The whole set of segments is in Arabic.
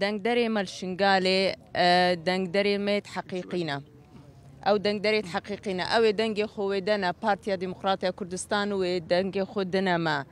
دنگدری مال شنگاله آه، دنگدری میت حقیقینا او دنگدری حقیقینا او دنگی خودنا پارتی دموکراتی کردستان و دنگی خودنا ما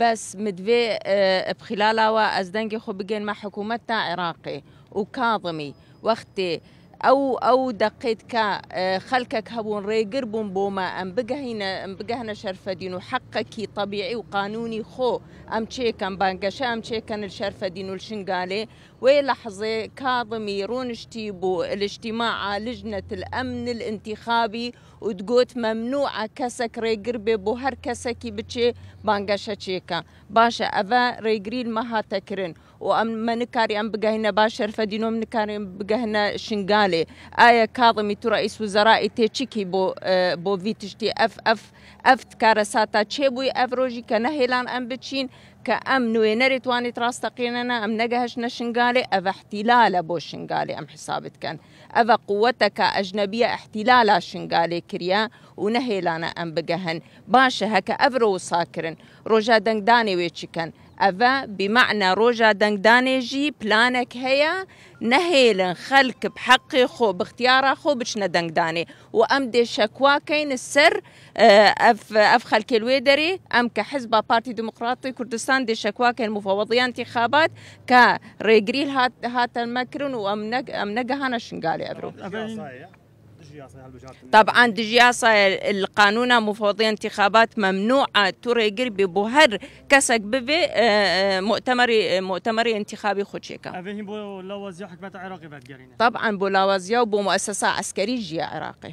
بس آه، او از دنگ بخلالها بگن ما حکومت تا عراقی و کاظمی وقتی او او دقيت كا آه، خلقك هبون ري قربون بوما ام بقهنا ام بقهنا شرف شرفدين وحقك طبيعي وقانوني خو ام تشيك ام بانقشا ام تشيك ان الشرفدين والشنقالي ولحظة كاظم يرون اشتيبو الاجتماع لجنة الامن الانتخابي وتقول ممنوعة كسك ري قربي بو هر كسكي بتشي بانقشا تشيكا باشا افا ري قريل ما هاتكرن وأما كاري أم بقهنا باشر فدينو من كاري أم بقهنا شنغالي آيا كاظمي رئيس وزراء تشيكي بو آه، بو فيتشتي أف أف أف كارساتا تشيبوي أفروجي كنهيلان أم بتشين كأم نوينري تواني تراستقيننا أم نجهش نشنغالي اف احتلال بو شنغالي أم حسابت كان اف قوتك أجنبية احتلال شنغالي كريا ونهيلانا أم بقهن باشا هكا أفرو ساكرن رجا دنگ داني ويتشي كان أفا بمعنى روجا دنجدانجي بلانك هي نهي خلك بحقي خو باختيار خو بشنا دنجداني وأمدي شكوى كين السر آه، أف أف خلك الويدري أم كحزب بارتي ديمقراطي كردستان دي شكوى كين مفوضية انتخابات كريجريل هات هات المكرون وأم نجا أم نجهانا شنقالي أبرو طبعا دجياصة القانون مفوضية انتخابات ممنوعة توري قربي بوهر كسك ببي مؤتمر آه، آه، مؤتمر انتخابي خوتشيكا طبعا بولاوازيا وبمؤسسة عسكرية عراقي